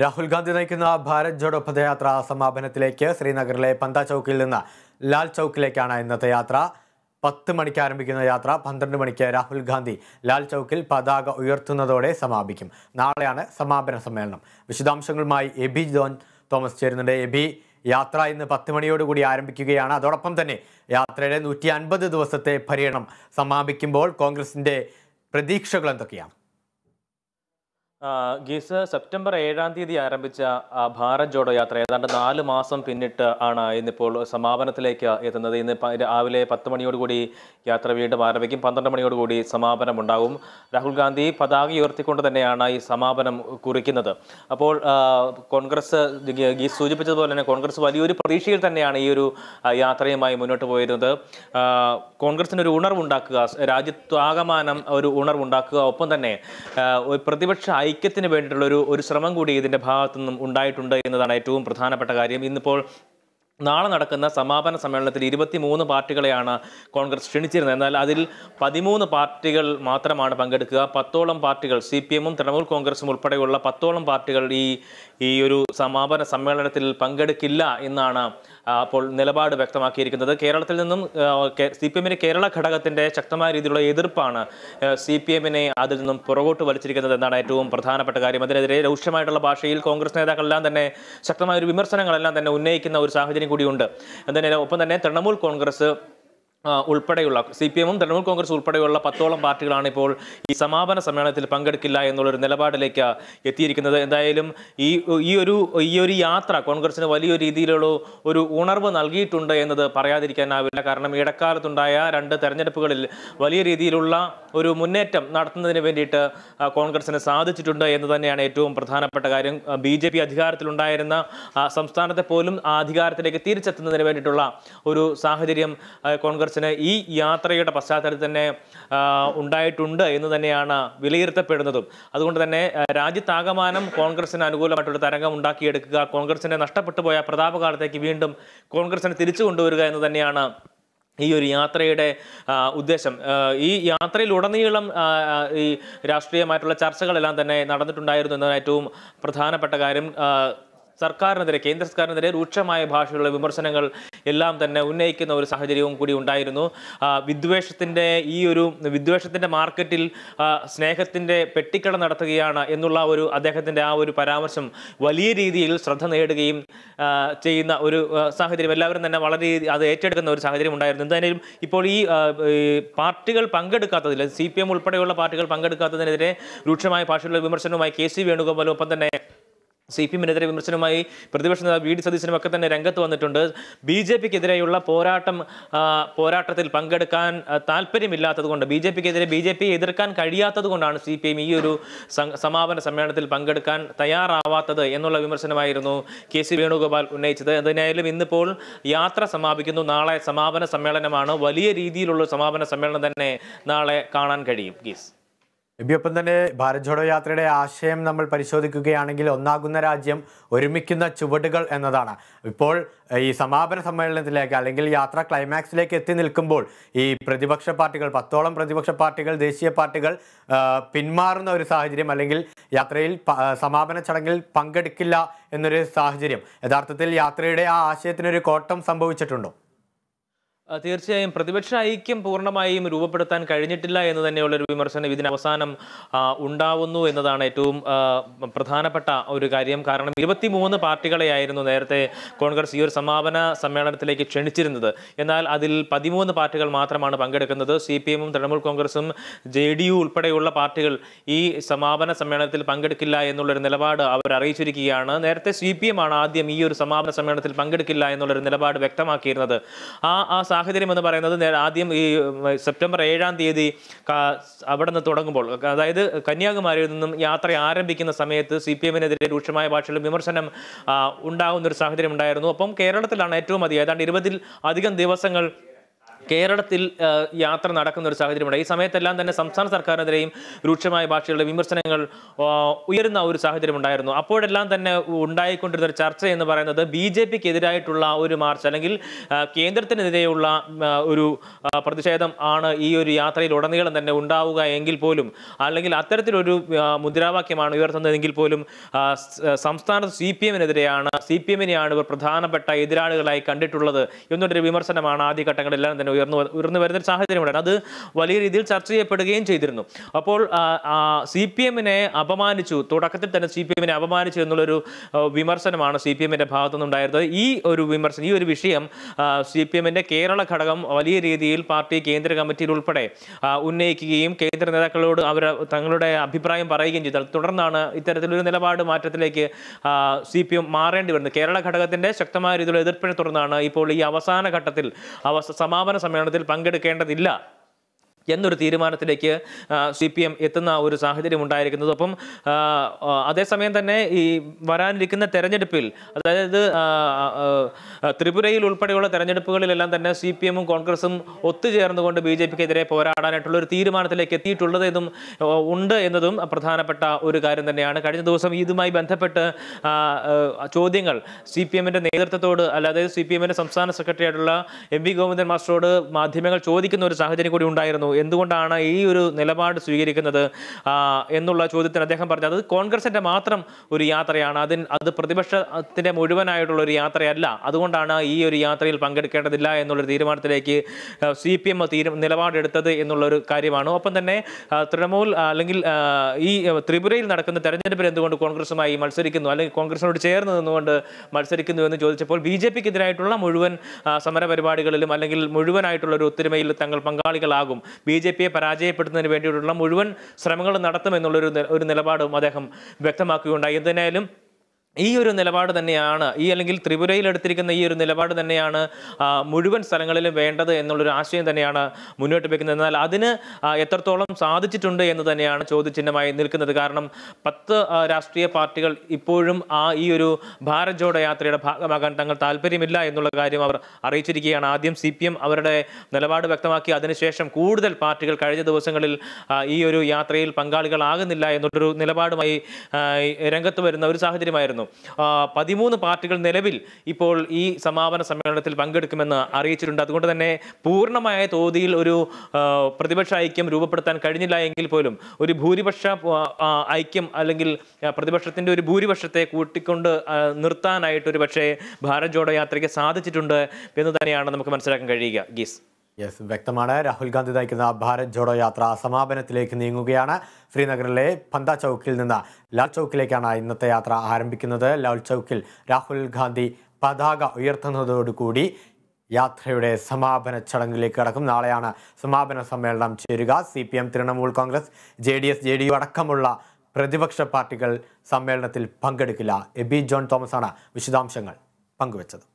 രാഹുൽ ഗാന്ധി നയിക്കുന്ന ഭാരത് ജോഡോ പദയാത്ര സമാപനത്തിലേക്ക് ശ്രീനഗറിലെ പന്ത ചൌക്കിൽ നിന്ന് ലാൽ ചൌക്കിലേക്കാണ് ഇന്നത്തെ യാത്ര പത്ത് മണിക്ക് ആരംഭിക്കുന്ന യാത്ര പന്ത്രണ്ട് മണിക്ക് രാഹുൽ ഗാന്ധി ലാൽ ചൗക്കിൽ പതാക ഉയർത്തുന്നതോടെ സമാപിക്കും നാളെയാണ് സമാപന സമ്മേളനം വിശദാംശങ്ങളുമായി എബി ജോൺ തോമസ് ചേരുന്നുണ്ട് എബി യാത്ര ഇന്ന് പത്ത് മണിയോടുകൂടി ആരംഭിക്കുകയാണ് അതോടൊപ്പം തന്നെ യാത്രയുടെ നൂറ്റി ദിവസത്തെ പര്യടനം സമാപിക്കുമ്പോൾ കോൺഗ്രസിൻ്റെ പ്രതീക്ഷകൾ എന്തൊക്കെയാണ് ഗീസ് സെപ്റ്റംബർ ഏഴാം തീയതി ആരംഭിച്ച ഭാരത് ജോഡോ യാത്ര ഏതാണ്ട് നാല് മാസം പിന്നിട്ട് ആണ് ഇന്നിപ്പോൾ സമാപനത്തിലേക്ക് എത്തുന്നത് ഇന്ന് രാവിലെ പത്ത് മണിയോടുകൂടി യാത്ര വീണ്ടും ആരംഭിക്കും പന്ത്രണ്ട് മണിയോടുകൂടി സമാപനം ഉണ്ടാകും രാഹുൽ ഗാന്ധി പതാക ഉയർത്തിക്കൊണ്ട് തന്നെയാണ് ഈ സമാപനം കുറിക്കുന്നത് അപ്പോൾ കോൺഗ്രസ് ഗീസ് സൂചിപ്പിച്ചതുപോലെ തന്നെ കോൺഗ്രസ് വലിയൊരു പ്രതീക്ഷയിൽ തന്നെയാണ് ഈ ഒരു യാത്രയുമായി മുന്നോട്ട് പോയിരുന്നത് കോൺഗ്രസിന് ഒരു ഉണർവുണ്ടാക്കുക രാജ്യത്താകമാനം ഒരു ഉണർവുണ്ടാക്കുക ഒപ്പം തന്നെ പ്രതിപക്ഷ ഐക്യത്തിന് വേണ്ടിയിട്ടുള്ള ഒരു ഒരു ശ്രമം കൂടി ഇതിൻ്റെ ഭാഗത്തു നിന്നും ഉണ്ടായിട്ടുണ്ട് എന്നതാണ് ഏറ്റവും പ്രധാനപ്പെട്ട കാര്യം ഇന്നിപ്പോൾ നാളെ നടക്കുന്ന സമാപന സമ്മേളനത്തിൽ ഇരുപത്തിമൂന്ന് പാർട്ടികളെയാണ് കോൺഗ്രസ് ക്ഷണിച്ചിരുന്നത് എന്നാൽ അതിൽ പതിമൂന്ന് പാർട്ടികൾ മാത്രമാണ് പങ്കെടുക്കുക പത്തോളം പാർട്ടികൾ സി പി എമ്മും തൃണമൂൽ കോൺഗ്രസും ഉൾപ്പെടെയുള്ള പത്തോളം പാർട്ടികൾ ഈ ഈ ഒരു സമാപന സമ്മേളനത്തിൽ പങ്കെടുക്കില്ല എന്നാണ് അപ്പോൾ നിലപാട് വ്യക്തമാക്കിയിരിക്കുന്നത് കേരളത്തിൽ നിന്നും സി പി എമ്മിന് കേരള ഘടകത്തിൻ്റെ ശക്തമായ രീതിയിലുള്ള എതിർപ്പാണ് സി പി എമ്മിനെ അതിൽ നിന്നും പുറകോട്ട് വലിച്ചിരിക്കുന്നത് എന്നാണ് ഏറ്റവും പ്രധാനപ്പെട്ട കാര്യം അതിനെതിരെ രൂക്ഷമായിട്ടുള്ള ഭാഷയിൽ കോൺഗ്രസ് നേതാക്കളെല്ലാം തന്നെ ശക്തമായ ഒരു വിമർശനങ്ങളെല്ലാം തന്നെ ഉന്നയിക്കുന്ന ഒരു സാഹചര്യം കൂടിയുണ്ട് എന്തായാലും ഒപ്പം തന്നെ തൃണമൂൽ കോൺഗ്രസ് ഉൾപ്പെടെയുള്ള സി പി എമ്മും തൃണമൂൽ കോൺഗ്രസ് ഉൾപ്പെടെയുള്ള പത്തോളം പാർട്ടികളാണ് ഇപ്പോൾ ഈ സമാപന സമ്മേളനത്തിൽ പങ്കെടുക്കില്ല എന്നുള്ളൊരു നിലപാടിലേക്ക് എത്തിയിരിക്കുന്നത് എന്തായാലും ഈ ഈ ഒരു ഈ ഒരു യാത്ര കോൺഗ്രസിന് വലിയ രീതിയിലുള്ള ഒരു ഉണർവ് നൽകിയിട്ടുണ്ട് എന്നത് പറയാതിരിക്കാനാവില്ല കാരണം ഇടക്കാലത്തുണ്ടായ രണ്ട് തെരഞ്ഞെടുപ്പുകളിൽ വലിയ രീതിയിലുള്ള ഒരു മുന്നേറ്റം നടത്തുന്നതിന് വേണ്ടിയിട്ട് കോൺഗ്രസിന് സാധിച്ചിട്ടുണ്ട് എന്ന് തന്നെയാണ് ഏറ്റവും പ്രധാനപ്പെട്ട കാര്യം ബി ജെ പി അധികാരത്തിലുണ്ടായിരുന്ന സംസ്ഥാനത്തെ പോലും അധികാരത്തിലേക്ക് തിരിച്ചെത്തുന്നതിന് വേണ്ടിയിട്ടുള്ള ഒരു സാഹചര്യം കോൺഗ്രസ് കോൺഗ്രസിന് ഈ യാത്രയുടെ പശ്ചാത്തലത്തിൽ തന്നെ ഉണ്ടായിട്ടുണ്ട് എന്ന് തന്നെയാണ് വിലയിരുത്തപ്പെടുന്നതും അതുകൊണ്ട് തന്നെ രാജ്യത്താകമാനം കോൺഗ്രസിന് അനുകൂലമായിട്ടൊരു തരംഗം ഉണ്ടാക്കിയെടുക്കുക കോൺഗ്രസിനെ നഷ്ടപ്പെട്ടു പോയ പ്രതാപകാലത്തേക്ക് വീണ്ടും കോൺഗ്രസിനെ തിരിച്ചു കൊണ്ടുവരിക എന്ന് തന്നെയാണ് ഈ ഒരു യാത്രയുടെ ഉദ്ദേശം ഈ യാത്രയിലുടനീളം ഈ രാഷ്ട്രീയമായിട്ടുള്ള ചർച്ചകളെല്ലാം തന്നെ നടന്നിട്ടുണ്ടായിരുന്നു എന്നതാണ് ഏറ്റവും പ്രധാനപ്പെട്ട കാര്യം സർക്കാരിനെതിരെ കേന്ദ്ര സർക്കാരിനെതിരെ രൂക്ഷമായ ഭാഷയിലുള്ള വിമർശനങ്ങൾ എല്ലാം തന്നെ ഉന്നയിക്കുന്ന ഒരു സാഹചര്യവും കൂടി ഉണ്ടായിരുന്നു വിദ്വേഷത്തിൻ്റെ ഈ ഒരു വിദ്വേഷത്തിൻ്റെ മാർക്കറ്റിൽ സ്നേഹത്തിൻ്റെ പെട്ടിക്കട നടത്തുകയാണ് എന്നുള്ള ഒരു അദ്ദേഹത്തിൻ്റെ ആ ഒരു പരാമർശം വലിയ രീതിയിൽ ശ്രദ്ധ നേടുകയും ചെയ്യുന്ന ഒരു സാഹചര്യം എല്ലാവരും തന്നെ വളരെ അത് ഏറ്റെടുക്കുന്ന ഒരു സാഹചര്യം ഉണ്ടായിരുന്നു എന്തായാലും ഇപ്പോൾ ഈ പാർട്ടികൾ പങ്കെടുക്കാത്തതിൽ സി പി എം ഉൾപ്പെടെയുള്ള പാർട്ടികൾ പങ്കെടുക്കാത്തതിനെതിരെ രൂക്ഷമായ ഭാഷയിലുള്ള വിമർശനവുമായി കെ സി വേണുഗോപാലും ഒപ്പം തന്നെ സി പി എമ്മിനെതിരെ വിമർശനവുമായി പ്രതിപക്ഷ നേതാവ് വി ഡി സതീശനും ഒക്കെ തന്നെ രംഗത്ത് വന്നിട്ടുണ്ട് ബി ജെ പിക്കെതിരെയുള്ള പോരാട്ടം പോരാട്ടത്തിൽ പങ്കെടുക്കാൻ കൊണ്ട് ബി ജെ പിക്കെതിരെ ബി ജെ പി എതിർക്കാൻ കഴിയാത്തതുകൊണ്ടാണ് സി പി എം ഈ ഒരു സമാപന സമ്മേളനത്തിൽ പങ്കെടുക്കാൻ തയ്യാറാവാത്തത് എന്നുള്ള വിമർശനമായിരുന്നു കെ സി വേണുഗോപാൽ ഉന്നയിച്ചത് എന്തായാലും ഇന്നിപ്പോൾ യാത്ര സമാപിക്കുന്നു നാളെ സമാപന സമ്മേളനമാണ് വലിയ രീതിയിലുള്ള സമാപന സമ്മേളനം തന്നെ നാളെ കാണാൻ കഴിയും ഗീസ് എബിയൊപ്പം തന്നെ ഭാരത് ജോഡോ യാത്രയുടെ ആശയം നമ്മൾ പരിശോധിക്കുകയാണെങ്കിൽ ഒന്നാകുന്ന രാജ്യം ഒരുമിക്കുന്ന ചുവടുകൾ എന്നതാണ് ഇപ്പോൾ ഈ സമാപന സമ്മേളനത്തിലേക്ക് അല്ലെങ്കിൽ യാത്ര ക്ലൈമാക്സിലേക്ക് എത്തി നിൽക്കുമ്പോൾ ഈ പ്രതിപക്ഷ പാർട്ടികൾ പത്തോളം പ്രതിപക്ഷ പാർട്ടികൾ ദേശീയ പാർട്ടികൾ പിന്മാറുന്ന ഒരു സാഹചര്യം അല്ലെങ്കിൽ യാത്രയിൽ സമാപന ചടങ്ങിൽ പങ്കെടുക്കില്ല എന്നൊരു സാഹചര്യം യഥാർത്ഥത്തിൽ യാത്രയുടെ ആ ആശയത്തിനൊരു കോട്ടം സംഭവിച്ചിട്ടുണ്ടോ തീർച്ചയായും പ്രതിപക്ഷ ഐക്യം പൂർണ്ണമായും രൂപപ്പെടുത്താൻ കഴിഞ്ഞിട്ടില്ല എന്ന് തന്നെയുള്ളൊരു വിമർശനം ഇതിന് അവസാനം ഉണ്ടാവുന്നു എന്നതാണ് ഏറ്റവും പ്രധാനപ്പെട്ട ഒരു കാര്യം കാരണം ഇരുപത്തിമൂന്ന് പാർട്ടികളെയായിരുന്നു നേരത്തെ കോൺഗ്രസ് ഈ ഒരു സമാപന സമ്മേളനത്തിലേക്ക് ക്ഷണിച്ചിരുന്നത് എന്നാൽ അതിൽ പതിമൂന്ന് പാർട്ടികൾ മാത്രമാണ് പങ്കെടുക്കുന്നത് സി പി എമ്മും തൃണമൂൽ കോൺഗ്രസും ജെ ഡി യു ഉൾപ്പെടെയുള്ള പാർട്ടികൾ ഈ സമാപന സമ്മേളനത്തിൽ പങ്കെടുക്കില്ല എന്നുള്ളൊരു നിലപാട് അവർ അറിയിച്ചിരിക്കുകയാണ് നേരത്തെ സി പി എം ആണ് ആദ്യം ഈ ഒരു സമാപന സമ്മേളനത്തിൽ പങ്കെടുക്കില്ല എന്നുള്ളൊരു നിലപാട് വ്യക്തമാക്കിയിരുന്നത് ആ ആ സാഹചര്യം എന്ന് പറയുന്നത് ആദ്യം ഈ സെപ്റ്റംബർ ഏഴാം തീയതി അവിടെ നിന്ന് തുടങ്ങുമ്പോൾ അതായത് കന്യാകുമാരിയിൽ നിന്നും യാത്ര ആരംഭിക്കുന്ന സമയത്ത് സി പി എമ്മിനെതിരെ രൂക്ഷമായ ഭാഷയിലും വിമർശനം ഉണ്ടാകുന്ന ഒരു സാഹചര്യം ഉണ്ടായിരുന്നു അപ്പം കേരളത്തിലാണ് ഏറ്റവും അധികം ഏതാണ്ട് ഇരുപതിൽ അധികം ദിവസങ്ങൾ കേരളത്തിൽ യാത്ര നടക്കുന്ന ഒരു സാഹചര്യമുണ്ട് ഈ സമയത്തെല്ലാം തന്നെ സംസ്ഥാന സർക്കാരിനെതിരെയും രൂക്ഷമായ ഭാഷകളുടെ വിമർശനങ്ങൾ ഉയരുന്ന ഒരു സാഹചര്യം ഉണ്ടായിരുന്നു അപ്പോഴെല്ലാം തന്നെ ഉണ്ടായിക്കൊണ്ടിരുന്ന ഒരു ചർച്ച എന്ന് പറയുന്നത് ബി ജെ പിക്ക് എതിരായിട്ടുള്ള ഒരു മാർച്ച് അല്ലെങ്കിൽ കേന്ദ്രത്തിനെതിരെയുള്ള ഒരു പ്രതിഷേധം ആണ് ഈ ഒരു യാത്രയിൽ ഉടനീളം തന്നെ ഉണ്ടാവുക എങ്കിൽ പോലും അല്ലെങ്കിൽ അത്തരത്തിലൊരു മുദ്രാവാക്യമാണ് ഉയർത്തുന്നതെങ്കിൽ പോലും സംസ്ഥാന സി പി എമ്മിനെതിരെയാണ് സി പി എമ്മിനെയാണ് ഇവർ പ്രധാനപ്പെട്ട എതിരാളികളായി കണ്ടിട്ടുള്ളത് എന്നൊരു വിമർശനമാണ് ആദ്യഘട്ടങ്ങളിലെല്ലാം തന്നെ ഉയർന്നു ഉയർന്നു വരുന്ന ഒരു സാഹചര്യമുണ്ടായിരുന്നു അത് വലിയ രീതിയിൽ ചർച്ച ചെയ്യപ്പെടുകയും ചെയ്തിരുന്നു അപ്പോൾ സി പി എമ്മിനെ അപമാനിച്ചു തുടക്കത്തിൽ തന്നെ സി പി എമ്മിനെ അപമാനിച്ചു എന്നുള്ളൊരു വിമർശനമാണ് സി പി എമ്മിൻ്റെ ഭാഗത്തു നിന്നുണ്ടായിരുന്നത് ഈ ഒരു വിമർശനം ഈ ഒരു വിഷയം സി പി എമ്മിൻ്റെ കേരള ഘടകം വലിയ രീതിയിൽ പാർട്ടി കേന്ദ്ര കമ്മിറ്റിയിൽ ഉൾപ്പെടെ ഉന്നയിക്കുകയും കേന്ദ്ര നേതാക്കളോട് അവർ തങ്ങളുടെ അഭിപ്രായം പറയുകയും ചെയ്തത് തുടർന്നാണ് ഇത്തരത്തിലൊരു നിലപാട് മാറ്റത്തിലേക്ക് സി പി എം മാറേണ്ടി വരുന്നത് കേരള ഘടകത്തിൻ്റെ ശക്തമായ രീതിയിലുള്ള എതിർപ്പിനെ തുടർന്നാണ് ഇപ്പോൾ ഈ അവസാന ഘട്ടത്തിൽ അവസ സമാപന സമ്മേളനത്തിൽ പങ്കെടുക്കേണ്ടതില്ല എന്നൊരു തീരുമാനത്തിലേക്ക് സി പി എം എത്തുന്ന ഒരു സാഹചര്യം ഉണ്ടായിരിക്കുന്നത് അപ്പം അതേസമയം തന്നെ ഈ വരാനിരിക്കുന്ന തെരഞ്ഞെടുപ്പിൽ അതായത് ത്രിപുരയിൽ ഉൾപ്പെടെയുള്ള തെരഞ്ഞെടുപ്പുകളിലെല്ലാം തന്നെ സി പി എമ്മും കോൺഗ്രസും ഒത്തുചേർന്നുകൊണ്ട് ബി ജെ പിക്കെതിരെ പോരാടാനായിട്ടുള്ള ഒരു തീരുമാനത്തിലേക്ക് എത്തിയിട്ടുള്ളത് എന്നും ഉണ്ട് എന്നതും പ്രധാനപ്പെട്ട ഒരു കാര്യം തന്നെയാണ് കഴിഞ്ഞ ദിവസം ഇതുമായി ബന്ധപ്പെട്ട് ചോദ്യങ്ങൾ സി പി എമ്മിൻ്റെ നേതൃത്വത്തോട് അല്ലാതെ സി പി എമ്മിൻ്റെ സംസ്ഥാന സെക്രട്ടറി ആയിട്ടുള്ള എം വി ഗോവിന്ദൻ മാസ്റ്ററോട് മാധ്യമങ്ങൾ ചോദിക്കുന്ന ഒരു സാഹചര്യം കൂടി ഉണ്ടായിരുന്നു എന്തുകൊണ്ടാണ് ഈ ഒരു നിലപാട് സ്വീകരിക്കുന്നത് എന്നുള്ള ചോദ്യത്തിന് അദ്ദേഹം പറഞ്ഞത് കോൺഗ്രസിൻ്റെ മാത്രം ഒരു യാത്രയാണ് അതിന് അത് പ്രതിപക്ഷത്തിൻ്റെ മുഴുവനായിട്ടുള്ള ഒരു യാത്രയല്ല അതുകൊണ്ടാണ് ഈ ഒരു യാത്രയിൽ പങ്കെടുക്കേണ്ടതില്ല എന്നുള്ളൊരു തീരുമാനത്തിലേക്ക് സി പി എം തീരു നിലപാടെടുത്തത് എന്നുള്ളൊരു കാര്യമാണ് ഒപ്പം തന്നെ തൃണമൂൽ അല്ലെങ്കിൽ ഈ ത്രിപുരയിൽ നടക്കുന്ന തെരഞ്ഞെടുപ്പിൽ എന്തുകൊണ്ട് കോൺഗ്രസുമായി മത്സരിക്കുന്നു അല്ലെങ്കിൽ കോൺഗ്രസിനോട് ചേർന്ന് നിന്നുകൊണ്ട് മത്സരിക്കുന്നു എന്ന് ചോദിച്ചപ്പോൾ ബി ജെ പിക്കെതിരായിട്ടുള്ള മുഴുവൻ സമരപരിപാടികളിലും അല്ലെങ്കിൽ മുഴുവനായിട്ടുള്ള ഒരു ഒത്തൊരുമയിൽ തങ്ങൾ പങ്കാളികളാകും ബി ജെ പിയെ പരാജയപ്പെടുത്തുന്നതിന് വേണ്ടിയിട്ടുള്ള മുഴുവൻ ശ്രമങ്ങളും നടത്തുമെന്നുള്ളൊരു ഒരു നിലപാടും അദ്ദേഹം വ്യക്തമാക്കുകയുണ്ടായി എന്തിനായാലും ഈ ഒരു നിലപാട് തന്നെയാണ് ഈ അല്ലെങ്കിൽ ത്രിപുരയിൽ എടുത്തിരിക്കുന്ന ഈ ഒരു നിലപാട് തന്നെയാണ് മുഴുവൻ സ്ഥലങ്ങളിലും വേണ്ടത് എന്നുള്ളൊരു ആശയം തന്നെയാണ് മുന്നോട്ട് വയ്ക്കുന്നത് എന്നാൽ അതിന് എത്രത്തോളം സാധിച്ചിട്ടുണ്ട് എന്ന് തന്നെയാണ് ചോദ്യചിഹ്നമായി നിൽക്കുന്നത് കാരണം പത്ത് രാഷ്ട്രീയ പാർട്ടികൾ ഇപ്പോഴും ആ ഈ ഒരു ഭാരത് ജോഡോ യാത്രയുടെ ഭാഗമാകാൻ തങ്ങൾ താല്പര്യമില്ല എന്നുള്ള കാര്യം അവർ അറിയിച്ചിരിക്കുകയാണ് ആദ്യം സി അവരുടെ നിലപാട് വ്യക്തമാക്കി അതിനുശേഷം കൂടുതൽ പാർട്ടികൾ കഴിഞ്ഞ ദിവസങ്ങളിൽ ഈ ഒരു യാത്രയിൽ പങ്കാളികളാകുന്നില്ല എന്നൊരു നിലപാടുമായി രംഗത്ത് വരുന്ന ഒരു സാഹചര്യമായിരുന്നു പതിമൂന്ന് പാർട്ടികൾ നിലവിൽ ഇപ്പോൾ ഈ സമാപന സമ്മേളനത്തിൽ പങ്കെടുക്കുമെന്ന് അറിയിച്ചിട്ടുണ്ട് അതുകൊണ്ട് തന്നെ പൂർണ്ണമായ തോതിൽ ഒരു പ്രതിപക്ഷ ഐക്യം രൂപപ്പെടുത്താൻ കഴിഞ്ഞില്ല എങ്കിൽ പോലും ഒരു ഭൂരിപക്ഷ ഐക്യം അല്ലെങ്കിൽ പ്രതിപക്ഷത്തിൻ്റെ ഒരു ഭൂരിപക്ഷത്തെ കൂട്ടിക്കൊണ്ട് നിർത്താനായിട്ട് ഒരു പക്ഷേ ഭാരത് ജോഡോ യാത്രയ്ക്ക് സാധിച്ചിട്ടുണ്ട് എന്ന് തന്നെയാണ് നമുക്ക് മനസ്സിലാക്കാൻ കഴിയുക ഗീസ് യെസ് വ്യക്തമാണ് രാഹുൽ ഗാന്ധി നയിക്കുന്ന ഭാരത് ജോഡോ യാത്ര സമാപനത്തിലേക്ക് നീങ്ങുകയാണ് ശ്രീനഗറിലെ പന്ത ചൗക്കിൽ നിന്ന് ലാൽ ചൗക്കിലേക്കാണ് ഇന്നത്തെ യാത്ര ആരംഭിക്കുന്നത് ലാൽ ചൗക്കിൽ രാഹുൽ ഗാന്ധി പതാക ഉയർത്തുന്നതോടുകൂടി യാത്രയുടെ സമാപന ചടങ്ങിലേക്ക് കടക്കും നാളെയാണ് സമാപന സമ്മേളനം ചേരുക C P M Trinamool Congress J D S J D U അടക്കമുള്ള പ്രതിപക്ഷ പാർട്ടികൾ സമ്മേളനത്തിൽ പങ്കെടുക്കില്ല എബി ജോൺ തോമസാണ് വിശദാംശങ്ങൾ പങ്കുവച്ചത്